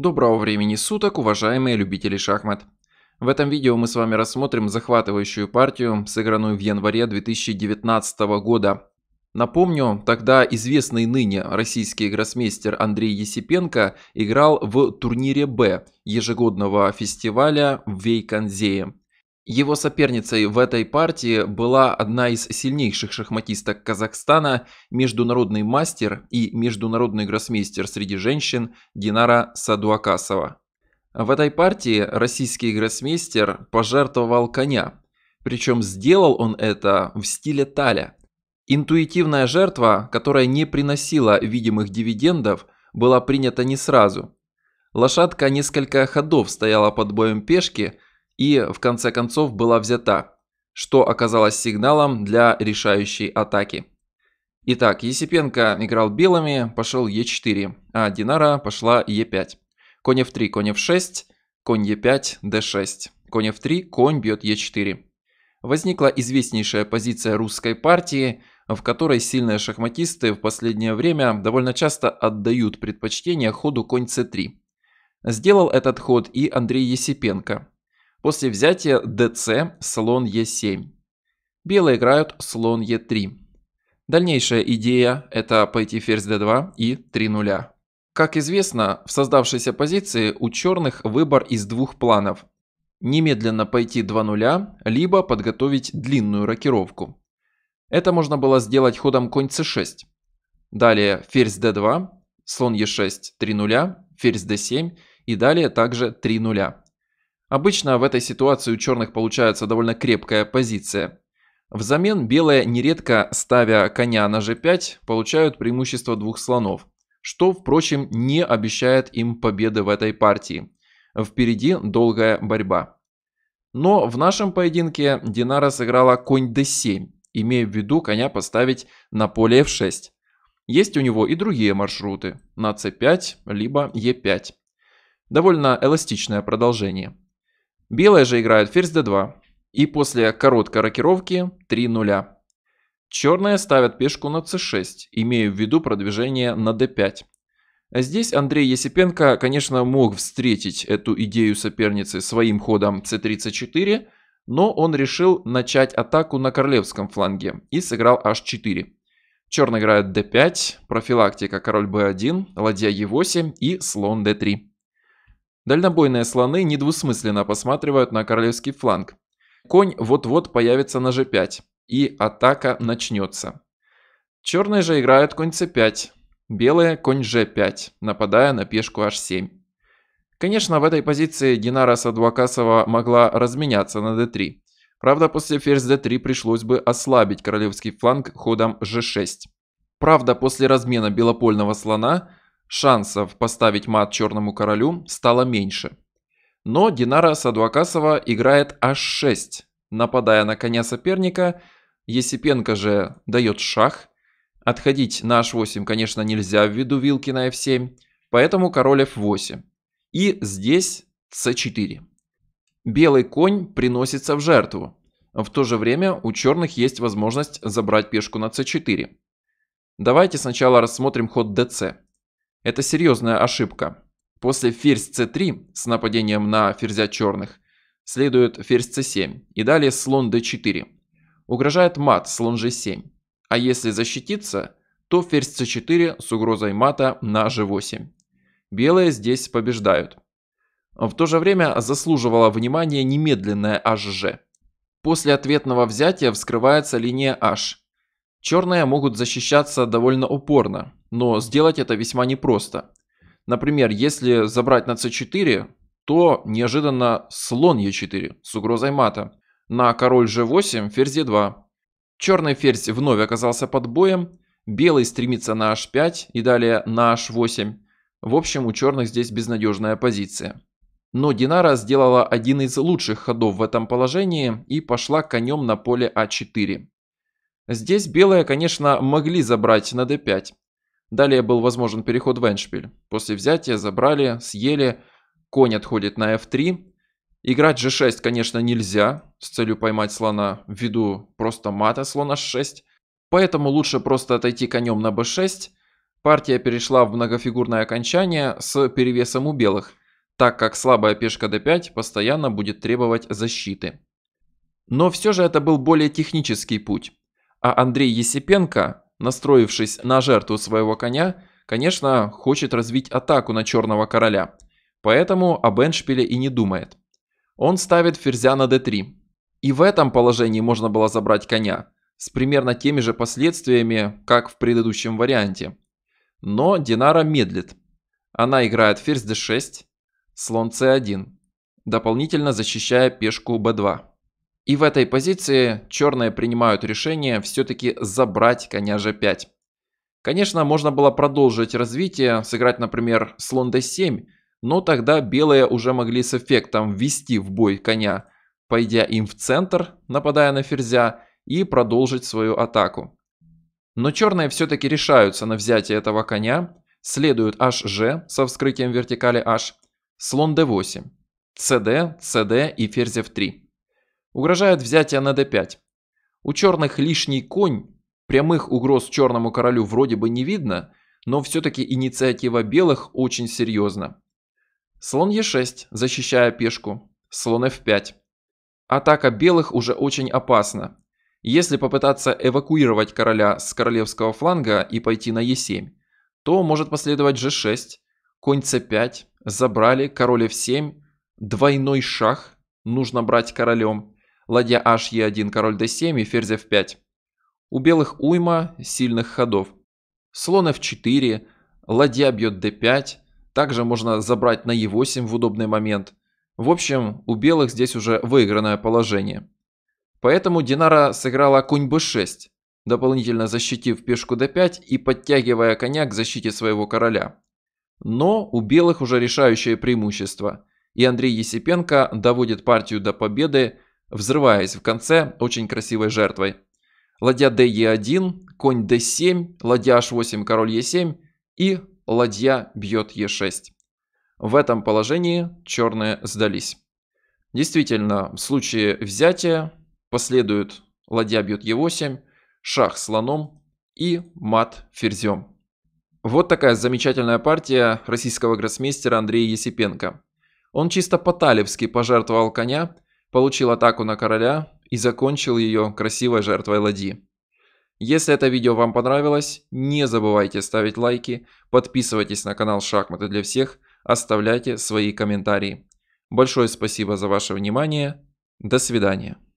Доброго времени суток, уважаемые любители шахмат! В этом видео мы с вами рассмотрим захватывающую партию, сыгранную в январе 2019 года. Напомню, тогда известный ныне российский гроссмейстер Андрей Есипенко играл в турнире «Б» ежегодного фестиваля в Вейконзее. Его соперницей в этой партии была одна из сильнейших шахматисток Казахстана, международный мастер и международный гроссмейстер среди женщин Динара Садуакасова. В этой партии российский гроссмейстер пожертвовал коня, причем сделал он это в стиле таля. Интуитивная жертва, которая не приносила видимых дивидендов, была принята не сразу. Лошадка несколько ходов стояла под боем пешки – и в конце концов была взята, что оказалось сигналом для решающей атаки. Итак, Есипенко играл белыми, пошел Е4, а Динара пошла Е5. Конь F3, конь F6, конь Е5, D6. Конь F3, конь бьет Е4. Возникла известнейшая позиция русской партии, в которой сильные шахматисты в последнее время довольно часто отдают предпочтение ходу конь c3. Сделал этот ход и Андрей Есипенко, После взятия ДЦ слон e 7 Белые играют слон e 3 Дальнейшая идея – это пойти ферзь d2 и 3 нуля. Как известно, в создавшейся позиции у черных выбор из двух планов. Немедленно пойти 2 нуля, либо подготовить длинную рокировку. Это можно было сделать ходом конь c6. Далее ферзь d2, слон e6, 3 нуля, ферзь d7 и далее также 3 нуля. Обычно в этой ситуации у черных получается довольно крепкая позиция. Взамен белые, нередко ставя коня на g5, получают преимущество двух слонов, что, впрочем, не обещает им победы в этой партии. Впереди долгая борьба. Но в нашем поединке Динара сыграла конь d7, имея в виду коня поставить на поле f6. Есть у него и другие маршруты на c5, либо e5. Довольно эластичное продолжение. Белые же играют ферзь d2 и после короткой рокировки 3 нуля. Черные ставят пешку на c6, имея в виду продвижение на d5. Здесь Андрей Есипенко, конечно, мог встретить эту идею соперницы своим ходом c34, но он решил начать атаку на королевском фланге и сыграл h4. Черный играет d5, профилактика король b1, ладья e8 и слон d3. Дальнобойные слоны недвусмысленно посматривают на королевский фланг. Конь вот-вот появится на g5, и атака начнется. Черные же играют конь c5, белые конь g5, нападая на пешку h7. Конечно, в этой позиции Динара Садвакасова могла разменяться на d3. Правда, после ферзь d3 пришлось бы ослабить королевский фланг ходом g6. Правда, после размена белопольного слона Шансов поставить мат черному королю стало меньше. Но Динара Садуакасова играет h6, нападая на коня соперника. Есипенко же дает шах. Отходить на h8, конечно, нельзя ввиду вилки на f7, поэтому король f8. И здесь c4. Белый конь приносится в жертву. В то же время у черных есть возможность забрать пешку на c4. Давайте сначала рассмотрим ход dc. Это серьезная ошибка. После ферзь c3 с нападением на ферзя черных следует ферзь c7 и далее слон d4. Угрожает мат слон g7. А если защититься, то ферзь c4 с угрозой мата на g8. Белые здесь побеждают. В то же время заслуживало внимания немедленное hg. После ответного взятия вскрывается линия h Черные могут защищаться довольно упорно, но сделать это весьма непросто. Например, если забрать на c4, то неожиданно слон e4 с угрозой мата. На король g8 ферзь e2. Черный ферзь вновь оказался под боем, белый стремится на h5 и далее на h8. В общем, у черных здесь безнадежная позиция. Но Динара сделала один из лучших ходов в этом положении и пошла конем на поле а4. Здесь белые, конечно, могли забрать на d5. Далее был возможен переход в эндшпиль. После взятия забрали, съели, конь отходит на f3. Играть g6, конечно, нельзя с целью поймать слона ввиду просто мата слона h6. Поэтому лучше просто отойти конем на b6. Партия перешла в многофигурное окончание с перевесом у белых, так как слабая пешка d5 постоянно будет требовать защиты. Но все же это был более технический путь. А Андрей Есипенко, настроившись на жертву своего коня, конечно, хочет развить атаку на черного короля, поэтому об эндшпиле и не думает. Он ставит ферзя на d3. И в этом положении можно было забрать коня, с примерно теми же последствиями, как в предыдущем варианте. Но Динара медлит. Она играет ферзь d6, слон c1, дополнительно защищая пешку b2. И в этой позиции черные принимают решение все-таки забрать коня g5. Конечно, можно было продолжить развитие, сыграть, например, слон d7, но тогда белые уже могли с эффектом ввести в бой коня, пойдя им в центр, нападая на ферзя, и продолжить свою атаку. Но черные все-таки решаются на взятие этого коня, следует hg со вскрытием вертикали h, слон d8, cd, cd и ферзь f3. Угрожает взятие на d5. У черных лишний конь, прямых угроз черному королю вроде бы не видно, но все-таки инициатива белых очень серьезна. Слон e6, защищая пешку. Слон f5. Атака белых уже очень опасна. Если попытаться эвакуировать короля с королевского фланга и пойти на e7, то может последовать g6, конь c5, забрали, король f7, двойной шах, нужно брать королем ладья HE1, король D7 и ферзь F5. У белых уйма сильных ходов. Слон F4, ладья бьет D5, также можно забрать на E8 в удобный момент. В общем, у белых здесь уже выигранное положение. Поэтому Динара сыграла конь b6, дополнительно защитив пешку d5 и подтягивая коня к защите своего короля. Но у белых уже решающее преимущество, и Андрей Есипенко доводит партию до победы взрываясь в конце очень красивой жертвой. Ладья DE1, конь D7, ладья H8, король E7 и ладья бьет e 6 В этом положении черные сдались. Действительно, в случае взятия последует ладья бьет Е8, шах слоном и мат ферзем. Вот такая замечательная партия российского гроссмейстера Андрея Есипенко. Он чисто по-талевски пожертвовал коня – получил атаку на короля и закончил ее красивой жертвой ладьи. Если это видео вам понравилось, не забывайте ставить лайки, подписывайтесь на канал Шахматы для всех, оставляйте свои комментарии. Большое спасибо за ваше внимание. До свидания.